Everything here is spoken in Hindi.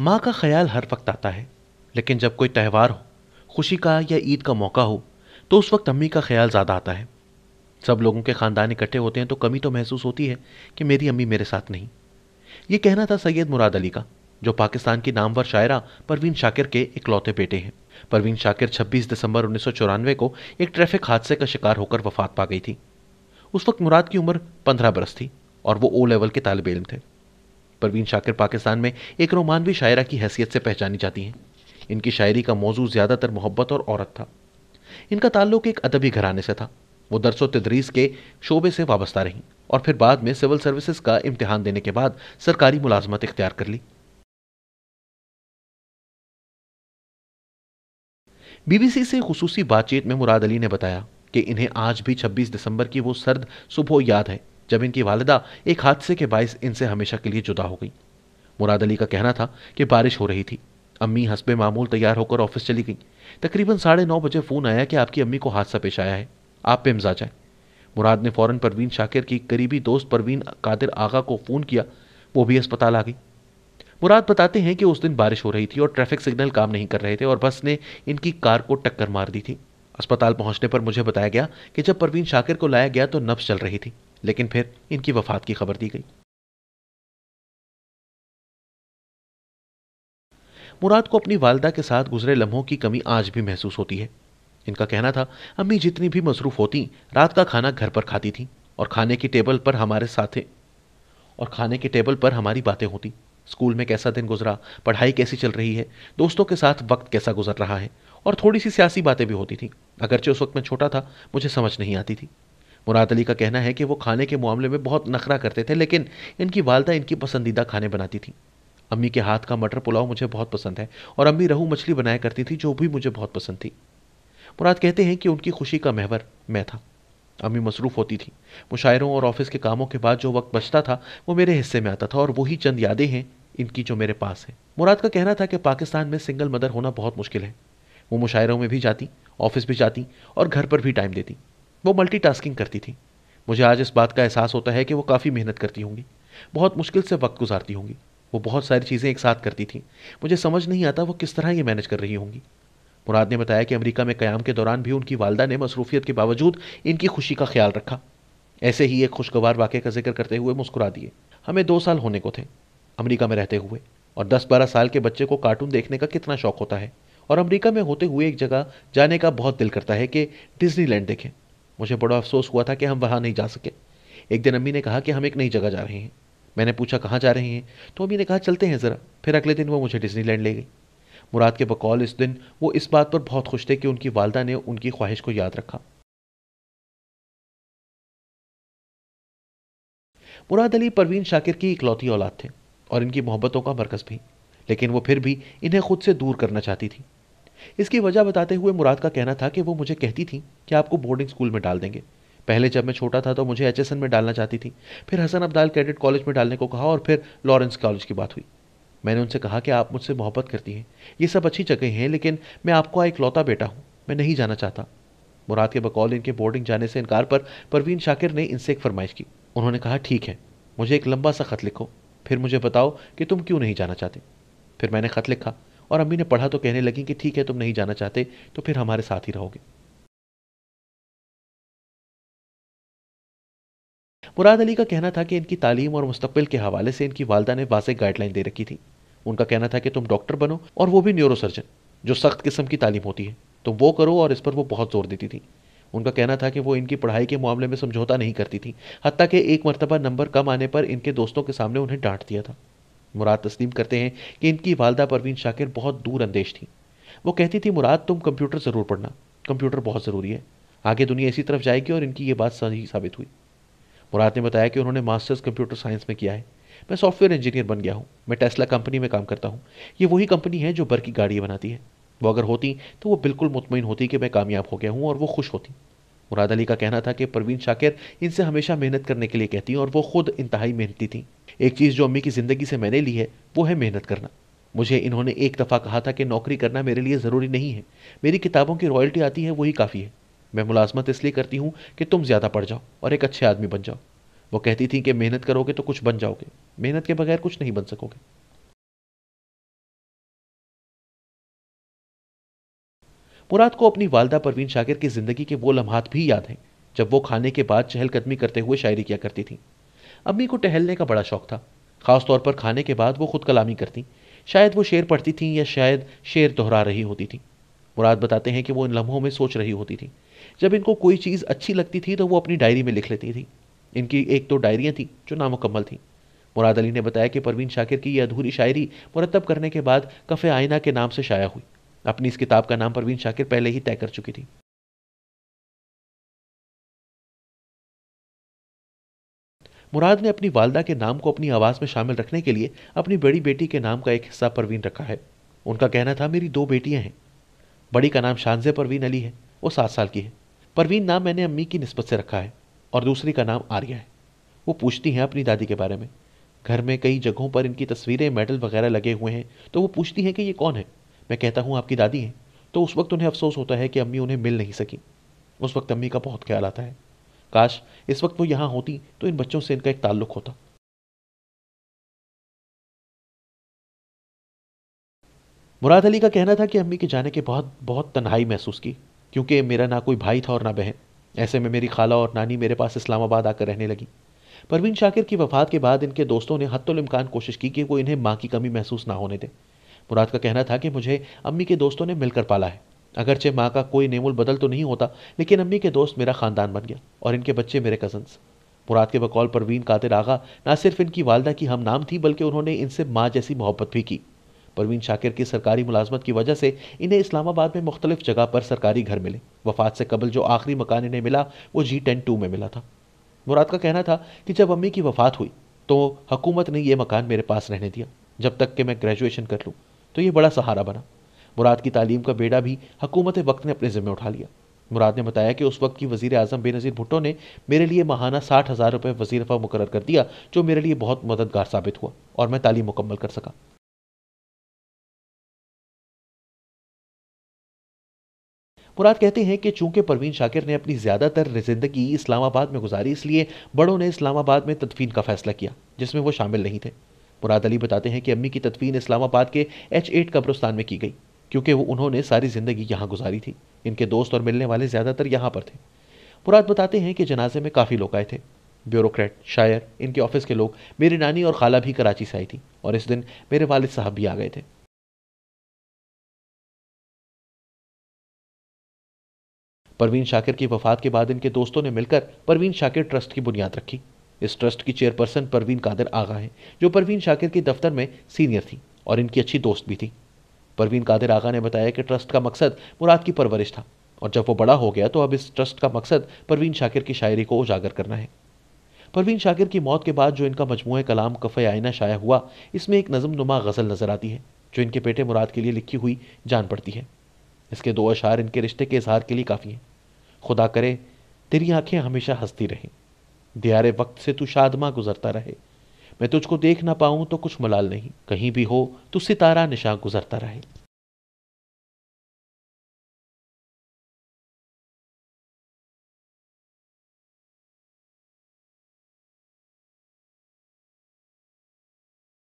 माँ का ख्याल हर वक्त आता है लेकिन जब कोई त्यौहार हो खुशी का या ईद का मौका हो तो उस वक्त अम्मी का ख्याल ज़्यादा आता है सब लोगों के ख़ानदान इकट्ठे होते हैं तो कमी तो महसूस होती है कि मेरी अम्मी मेरे साथ नहीं ये कहना था सैयद मुराद अली का जो पाकिस्तान की नामवर शायरा परवीन शाकिर के इकलौते बेटे हैं परवीन शाकिर 26 दिसंबर उन्नीस को एक ट्रैफिक हादसे का शिकार होकर वफात पा गई थी उस वक्त मुराद की उम्र 15 बरस थी और वो ओ लेवल के तालब इम थे परवीन शाकिर पाकिस्तान में एक रोमानवी शायरा की हैसियत से पहचानी जाती हैं इनकी शायरी का मौजू ज़्यादातर मोहब्बत और औरत था इनका ताल्लुक एक अदबी घराने से था वो दरसो तदरीस के शोबे से वाबस्ता रहीं और फिर बाद में सिविल सर्विसेज का इम्तहान देने के बाद सरकारी मुलाजमत इख्तियार कर ली बीबीसी से खसूसी बातचीत में मुराद अली ने बताया कि इन्हें आज भी 26 दिसंबर की वो सर्द सुबह याद है जब इनकी वालदा एक हादसे के बायस इनसे हमेशा के लिए जुदा हो गई मुराद अली का कहना था कि बारिश हो रही थी अम्मी हंसबे मामूल तैयार होकर ऑफिस चली गई तकरीबन साढ़े नौ बजे फ़ोन आया कि आपकी अम्मी को हादसा पेश आया है आप पेमजा जाए मुराद ने फ़ौरन परवीन शाकिर की करीबी दोस्त परवीन कादिर आगा को फ़ोन किया वो भी अस्पताल आ गई मुराद बताते हैं कि उस दिन बारिश हो रही थी और ट्रैफिक सिग्नल काम नहीं कर रहे थे और बस ने इनकी कार को टक्कर मार दी थी अस्पताल पहुंचने पर मुझे बताया गया कि जब परवीन शाकिर को लाया गया तो नब्स चल रही थी लेकिन फिर इनकी वफात की खबर दी गई मुराद को अपनी वालदा के साथ गुजरे लम्हों की कमी आज भी महसूस होती है इनका कहना था अम्मी जितनी भी मसरूफ होती रात का खाना घर पर खाती थी और खाने की टेबल पर हमारे साथ और खाने की टेबल पर हमारी बातें होती स्कूल में कैसा दिन गुजरा पढ़ाई कैसी चल रही है दोस्तों के साथ वक्त कैसा गुजर रहा है और थोड़ी सी सियासी बातें भी होती थी अगरचे उस वक्त मैं छोटा था मुझे समझ नहीं आती थी मुराद अली का कहना है कि वो खाने के मामले में बहुत नखरा करते थे लेकिन इनकी वालदा इनकी पसंदीदा खाने बनाती थी अम्मी के हाथ का मटर पुलाव मुझे बहुत पसंद है और अम्मी रहू मछली बनाया करती थी जो भी मुझे बहुत पसंद थी मुराद कहते हैं कि उनकी खुशी का महवर मैं था अम्मी मसरूफ़ होती थी मुशायरों और ऑफिस के कामों के बाद जो वक्त बचता था वो मेरे हिस्से में आता था और वही चंद यादें हैं इनकी जो मेरे पास हैं मुराद का कहना था कि पाकिस्तान में सिंगल मदर होना बहुत मुश्किल है वो मुशायरों में भी जाती ऑफिस भी जाती और घर पर भी टाइम देती वो मल्टीटास्किंग करती थी मुझे आज इस बात का एहसास होता है कि वो काफ़ी मेहनत करती होंगी बहुत मुश्किल से वक्त गुजारती होंगी वो बहुत सारी चीज़ें एक साथ करती थी मुझे समझ नहीं आता वो किस तरह ये मैनेज कर रही होंगी मुराद ने बताया कि अमेरिका में क़याम के दौरान भी उनकी वालदा ने मसरूफियत के बावजूद इनकी खुशी का ख्याल रखा ऐसे ही एक खुशगवार वाक़े का जिक्र करते हुए मुस्कुरा दिए हमें दो साल होने को थे अमेरिका में रहते हुए और दस बारह साल के बच्चे को कार्टून देखने का कितना शौक होता है और अमेरिका में होते हुए एक जगह जाने का बहुत दिल करता है कि डिज्नीलैंड देखें मुझे बड़ा अफसोस हुआ था कि हम वहाँ नहीं जा सके एक दिन अम्मी ने कहा कि हम एक नई जगह जा रहे हैं मैंने पूछा कहाँ जा रहे हैं तो अम्मी ने कहा चलते हैं ज़रा फिर अगले दिन वो मुझे डिज्नीलैंड ले गई मुराद के बकौल इस दिन वो इस बात पर बहुत खुश थे कि उनकी वालदा ने उनकी ख्वाहिश को याद रखा मुराद अली परवीन शाकिर की इकलौती औलाद थे और इनकी मोहब्बतों का मरकज़ भी लेकिन वो फिर भी इन्हें खुद से दूर करना चाहती थी इसकी वजह बताते हुए मुराद का कहना था कि वो मुझे कहती थी कि आपको बोर्डिंग स्कूल में डाल देंगे पहले जब मैं छोटा था तो मुझे एच में डालना चाहती थी फिर हसन अब्दाल कैडेट कॉलेज में डालने को कहा और फिर लॉरेंस कॉलेज की बात हुई मैंने उनसे कहा कि आप मुझसे मोहब्बत करती हैं ये सब अच्छी जगह हैं लेकिन मैं आपका एक लौता बेटा हूँ मैं नहीं जाना चाहता मुराद के बकौल इनके बोर्डिंग जाने से इनकार पर परवीन शाकिर ने इनसे एक फरमाइश की उन्होंने कहा ठीक है मुझे एक लंबा सा खत लिखो फिर मुझे बताओ कि तुम क्यों नहीं जाना चाहते फिर मैंने खत लिखा और अम्मी ने पढ़ा तो कहने लगी कि ठीक है तुम नहीं जाना चाहते तो फिर हमारे साथ ही रहोगे मुराद अली का कहना था कि इनकी तालीम और मुस्तबिल के हवाले से इनकी वालदा ने वाजे गाइडलाइन दे रखी थी उनका कहना था कि तुम डॉक्टर बनो और वो भी न्यूरोसर्जन जो सख्त किस्म की तालीम होती है तुम तो वो करो और इस पर वो बहुत जोर देती थी उनका कहना था कि वो इनकी पढ़ाई के मामले में समझौता नहीं करती थी हती कि एक मरतबा नंबर कम आने पर इनके दोस्तों के सामने उन्हें डांट दिया था मुराद तस्लीम करते हैं कि इनकी वालदा परवीन शाकिर बहुत दूर अंदेश थी वो कहती थी मुराद तुम कंप्यूटर ज़रूर पढ़ना कंप्यूटर बहुत ज़रूरी है आगे दुनिया इसी तरफ जाएगी और इनकी ये बात सही साबित हुई मुराद ने बताया कि उन्होंने मास्टर्स कंप्यूटर साइंस में किया है मैं सॉफ्टवेयर इंजीनियर बन गया हूँ मैं टेस्ला कंपनी में काम करता हूँ ये वही कंपनी है जो बर की गाड़ियाँ बनाती है वो अगर होती तो वो बिल्कुल मुतमिन होती कि मैं कामयाब हो गया हूँ और वो खुश होती मुराद अली का कहना था कि परवीन शाकिर इनसे हमेशा मेहनत करने के लिए कहती हैं और वो खुद इंतहाई मेहनती थी एक चीज़ जो अम्मी की ज़िंदगी से मैंने ली है वो है मेहनत करना मुझे इन्होंने एक दफ़ा कहा था कि नौकरी करना मेरे लिए ज़रूरी नहीं है मेरी किताबों की रॉयल्टी आती है वही काफ़ी है मैं मुलाजमत इसलिए करती हूँ कि तुम ज़्यादा पढ़ जाओ और एक अच्छे आदमी बन जाओ वो कहती थी कि मेहनत करोगे तो कुछ बन जाओगे मेहनत के बगैर कुछ नहीं बन सकोगे मुराद को अपनी वालदा परवीन शाकिर की ज़िंदगी के वो लम्हात भी याद हैं जब वो खाने के बाद चहलकदमी करते हुए शायरी किया करती थी अम्मी को टहलने का बड़ा शौक था ख़ास तौर पर खाने के बाद वो खुद कलामी करती शायद वो शेर पढ़ती थीं या शायद शेर दोहरा रही होती थी मुराद बताते हैं कि वो इन लम्हों में सोच रही होती थी जब इनको कोई चीज़ अच्छी लगती थी तो वो अपनी डायरी में लिख लेती थी इनकी एक तो डायरियाँ थी जो नामुकम्मल थी मुराद अली ने बताया कि परवीन शाकिर की यह अधूरी शायरी मुरतब करने के बाद कफ़े आयना के नाम से शाया हुई अपनी इस किताब का नाम परवीन शाकिर पहले ही तय कर चुकी थी मुराद ने अपनी वालदा के नाम को अपनी आवाज़ में शामिल रखने के लिए अपनी बड़ी बेटी के नाम का एक हिस्सा परवीन रखा है उनका कहना था मेरी दो बेटियां हैं बड़ी का नाम शानजे परवीन अली है वो सात साल की है परवीन नाम मैंने अम्मी की नस्बत से रखा है और दूसरी का नाम आर्या है वो पूछती हैं अपनी दादी के बारे में घर में कई जगहों पर इनकी तस्वीरें मेडल वगैरह लगे हुए हैं तो वो पूछती हैं कि ये कौन है मैं कहता हूँ आपकी दादी हैं तो उस वक्त उन्हें अफसोस होता है कि अम्मी उन्हें मिल नहीं सकी उस वक्त अम्मी का बहुत ख्याल आता है काश इस वक्त वो यहाँ होती तो इन बच्चों से इनका एक ताल्लुक होता मुराद अली का कहना था कि अम्मी के जाने के बहुत बहुत तन्हाई महसूस की क्योंकि मेरा ना कोई भाई था और ना बहन ऐसे में मेरी खाला और नानी मेरे पास इस्लामाबाद आकर रहने लगी परवीन शाकिर की वफात के बाद इनके दोस्तों ने हत्तुल कोशिश की कि वो इन्हें माँ की कमी महसूस ना होने दें मुराद का कहना था कि मुझे अम्मी के दोस्तों ने मिलकर पाला है अगरचे माँ का कोई नेमुल बदल तो नहीं होता लेकिन अम्मी के दोस्त मेरा खानदान बन गया और इनके बच्चे मेरे कजन्स मुराद के बकौल परवीन कातिर आगा ना सिर्फ इनकी वालदा की हम नाम थी बल्कि उन्होंने इनसे माँ जैसी मोहब्बत भी की परवीन शाकिर की सरकारी मुलाजमत की वजह से इन्हें इस्लामाबाद में मुख्तलिफ जगह पर सरकारी घर मिले वफात से कबल जो आखिरी मकान इन्हें मिला वो जी टेन टू में मिला था मुराद का कहना था कि जब अम्मी की वफात हुई तो हकूमत ने यह मकान मेरे पास रहने दिया जब तक कि मैं ग्रेजुएशन कर लूँ तो ये बड़ा सहारा बना मुराद की तालीम का बेड़ा भी हकूमत वक्त ने अपने ज़िम्मे उठा लिया मुराद ने बताया कि उस वक्त की वजीर अजम बेनज़ीर भुट्टो ने मेरे लिए माहाना साठ हज़ार रुपये वजीरफा मुकर कर दिया जो मेरे लिए बहुत मददगार साबित हुआ और मैं तालीम मुकम्मल कर सका मुराद कहते हैं कि चूंकि परवीन शाकिर ने अपनी ज़्यादातर ज़िंदगी इस्लामाबाद में गुजारी इसलिए बड़ों ने इस्लामाबाद में तदफीन का फैसला किया जिसमें वो शामिल नहीं थे मुराद अली बताते हैं कि अम्मी की तदफीन इस्लामाबाद के एच एट कब्रस्तान में की गई क्योंकि वो उन्होंने सारी ज़िंदगी यहाँ गुजारी थी इनके दोस्त और मिलने वाले ज़्यादातर यहाँ पर थे मुराद बताते हैं कि जनाजे में काफ़ी लोग आए थे ब्यूरोक्रेट शायर इनके ऑफिस के लोग मेरी नानी और खाला भी कराची से आई थी और इस दिन मेरे वालिद साहब भी आ गए थे परवीन शाकिर की वफात के बाद इनके दोस्तों ने मिलकर परवीन शाकिर ट्रस्ट की बुनियाद रखी इस ट्रस्ट की चेयरपर्सन परवीन कादर आगा हैं जो परवीन शाकिर के दफ्तर में सीनियर थी और इनकी अच्छी दोस्त भी थी परवीन कादिर आगा ने बताया कि ट्रस्ट का मकसद मुराद की परवरिश था और जब वो बड़ा हो गया तो अब इस ट्रस्ट का मकसद परवीन शाकिर की शायरी को उजागर करना है परवीन शाकिर की मौत के बाद जो इनका मजमू कलाम कफ़ आयना शाया हुआ इसमें एक नज़म नुमा गज़ल नज़र आती है जो इनके बेटे मुराद के लिए लिखी हुई जान पड़ती है इसके दो अशार इनके रिश्ते के इजहार के लिए काफ़ी हैं खुदा करे तेरी आंखें हमेशा हंसती रहें दियारे वक्त से तू शादमा गुजरता रहे मैं तुझको देख ना पाऊं तो कुछ मलाल नहीं कहीं भी हो तो सितारा निशा गुजरता रहे